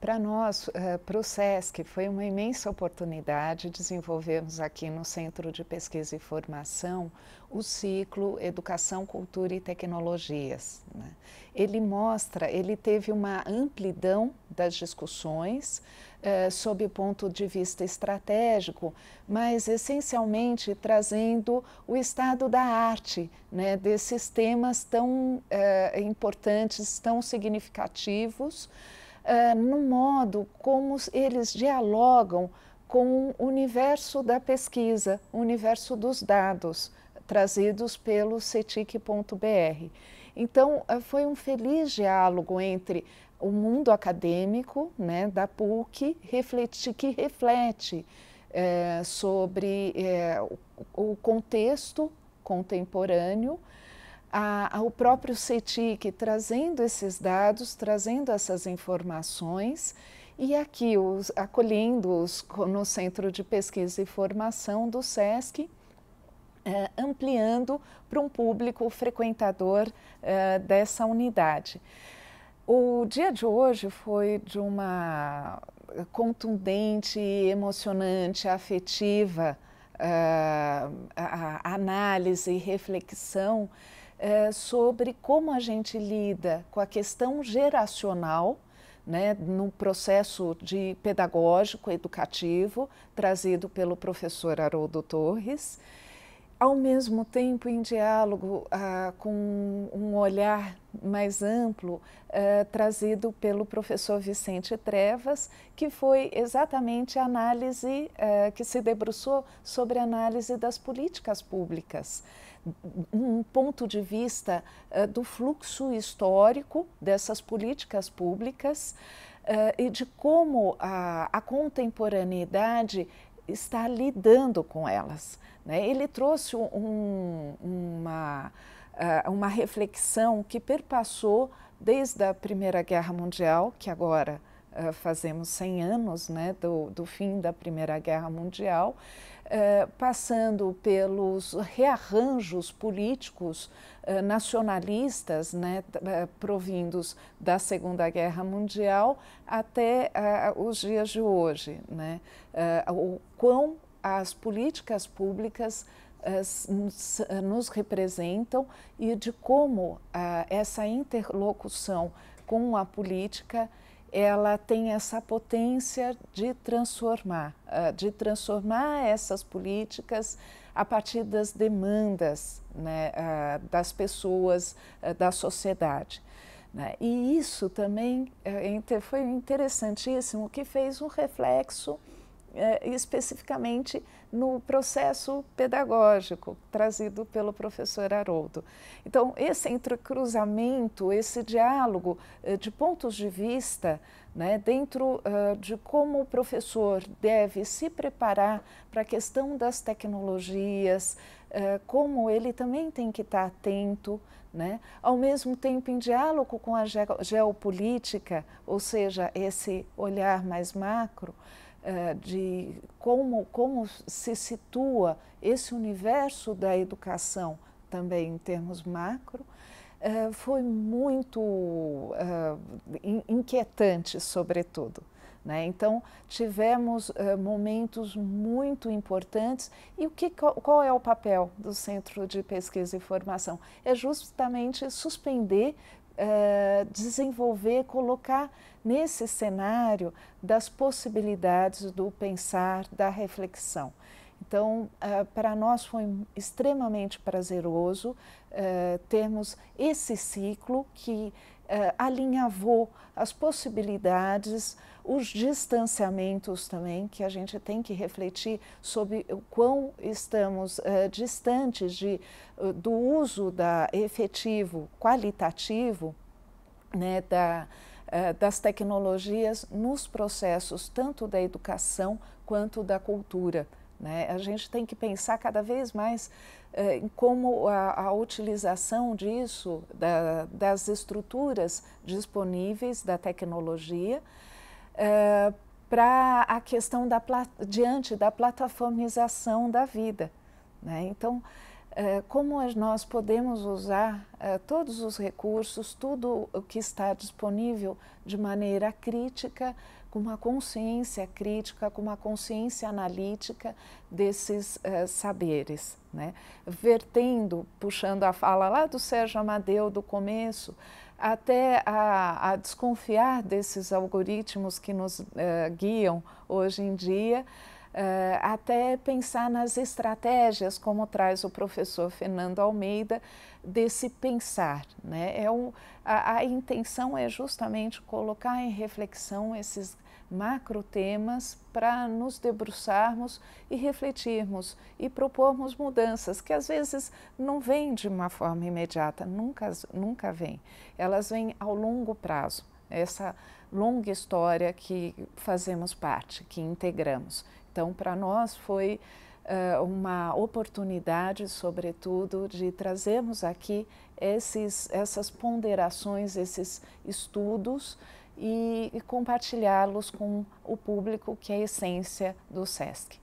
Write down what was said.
Para nós, eh, para o SESC, foi uma imensa oportunidade desenvolvermos aqui no Centro de Pesquisa e Formação o ciclo Educação, Cultura e Tecnologias. Né? Ele mostra, ele teve uma amplidão das discussões eh, sob o ponto de vista estratégico, mas essencialmente trazendo o estado da arte né, desses temas tão eh, importantes, tão significativos. Eh, no modo como eles dialogam com o universo da pesquisa, o universo dos dados trazidos pelo cetic.br. Então, eh, foi um feliz diálogo entre o mundo acadêmico né, da PUC, reflete, que reflete é, sobre é, o contexto contemporâneo, a, ao próprio CETIC, trazendo esses dados, trazendo essas informações e aqui acolhendo-os no Centro de Pesquisa e Formação do SESC, é, ampliando para um público frequentador é, dessa unidade. O dia de hoje foi de uma contundente, emocionante, afetiva uh, a, a análise e reflexão é, sobre como a gente lida com a questão geracional né, no processo de pedagógico educativo trazido pelo professor Haroldo Torres ao mesmo tempo em diálogo ah, com um olhar mais amplo ah, trazido pelo professor Vicente Trevas, que foi exatamente a análise ah, que se debruçou sobre a análise das políticas públicas, um ponto de vista ah, do fluxo histórico dessas políticas públicas. Ah, e de como a, a, contemporaneidade está lidando com elas. Né? Ele trouxe um, uma, ah, uma reflexão que perpassou desde a Primeira Guerra Mundial, que agora eh, fazemos 100 anos né, do, do, fim da Primeira Guerra Mundial, eh, passando pelos rearranjos políticos eh, nacionalistas né, provindos da Segunda Guerra Mundial até os dias de hoje. Né, o quão as políticas públicas nos representam e de como essa interlocução com a política ela tem essa potência de transformar, ah, de transformar essas políticas a partir das demandas né, ah, das pessoas, ah, da sociedade. Né. E isso também eh, foi interessantíssimo, que fez um reflexo é, especificamente no processo pedagógico trazido pelo professor Haroldo. Então, esse entrecruzamento, esse diálogo é, de pontos de vista né, dentro uh, de como o professor deve se preparar para a questão das tecnologias, uh, como ele também tem que estar atento, né, ao mesmo tempo em diálogo com a ge geopolítica, ou seja, esse olhar mais macro. Eh, de como, como se situa esse universo da educação também em termos macro, eh, foi muito eh, inquietante, sobretudo. Né? Então, tivemos momentos muito importantes. E o que, qual é o papel do Centro de Pesquisa e Formação? É justamente suspender eh, desenvolver, colocar nesse cenário das possibilidades do pensar, da reflexão. Então, uh, para nós foi extremamente prazeroso uh, termos esse ciclo que uh, alinhavou as possibilidades, os distanciamentos também, que a gente tem que refletir sobre o quão estamos distantes de, do uso da efetivo, qualitativo, né, da, das tecnologias nos processos tanto da educação quanto da cultura. Né? A gente tem que pensar cada vez mais eh, em como a, a utilização disso, da, das estruturas disponíveis da tecnologia, eh, para a questão da, diante da plataformização da vida. Né? Então, é, como nós podemos usar é, todos os recursos, tudo o que está disponível de maneira crítica, com uma consciência crítica, com uma consciência analítica desses é, saberes. Né? Vertendo, puxando a fala lá do Sérgio Amadeu do começo, até a, a, desconfiar desses algoritmos que nos uh, guiam hoje em dia, ah, até pensar nas estratégias, como traz o professor Fernando Almeida, desse pensar. Né? É um, a, a intenção é justamente colocar em reflexão esses macro temas para nos debruçarmos e refletirmos e propormos mudanças que às vezes não vêm de uma forma imediata, nunca, nunca vêm. Elas vêm ao longo prazo, essa longa história que fazemos parte, que integramos. Então, para nós foi uh, uma oportunidade, sobretudo, de trazermos aqui esses, essas ponderações, esses estudos e, e compartilhá-los com o público, que é a essência do SESC.